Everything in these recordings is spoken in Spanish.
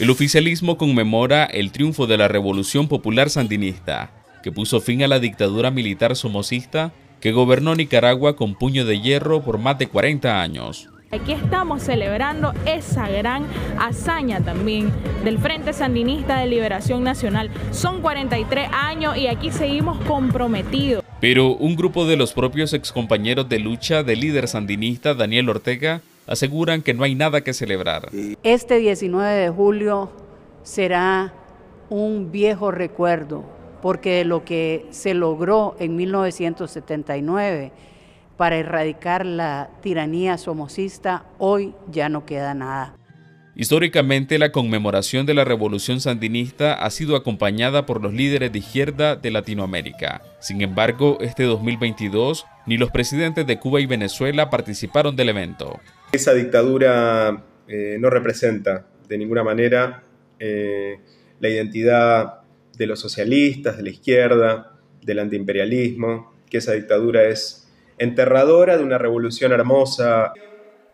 El oficialismo conmemora el triunfo de la Revolución Popular Sandinista, que puso fin a la dictadura militar somocista que gobernó Nicaragua con puño de hierro por más de 40 años. Aquí estamos celebrando esa gran hazaña también del Frente Sandinista de Liberación Nacional. Son 43 años y aquí seguimos comprometidos. Pero un grupo de los propios excompañeros de lucha del líder sandinista Daniel Ortega aseguran que no hay nada que celebrar. Este 19 de julio será un viejo recuerdo, porque de lo que se logró en 1979 para erradicar la tiranía somocista, hoy ya no queda nada. Históricamente, la conmemoración de la Revolución Sandinista ha sido acompañada por los líderes de izquierda de Latinoamérica. Sin embargo, este 2022, ni los presidentes de Cuba y Venezuela participaron del evento. Esa dictadura eh, no representa de ninguna manera eh, la identidad de los socialistas, de la izquierda, del antiimperialismo, que esa dictadura es enterradora de una revolución hermosa.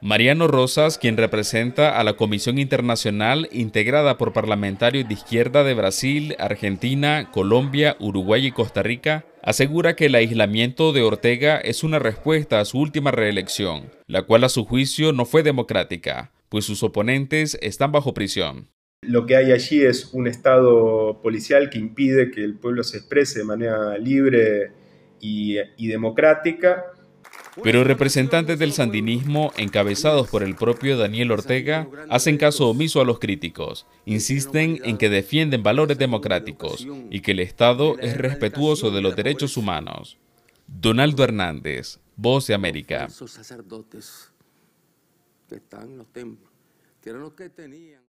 Mariano Rosas, quien representa a la Comisión Internacional integrada por parlamentarios de izquierda de Brasil, Argentina, Colombia, Uruguay y Costa Rica, asegura que el aislamiento de Ortega es una respuesta a su última reelección, la cual a su juicio no fue democrática, pues sus oponentes están bajo prisión. Lo que hay allí es un Estado policial que impide que el pueblo se exprese de manera libre y, democrática pero representantes del sandinismo, encabezados por el propio Daniel Ortega, hacen caso omiso a los críticos, insisten en que defienden valores democráticos y que el Estado es respetuoso de los derechos humanos. Donaldo Hernández, Voz de América.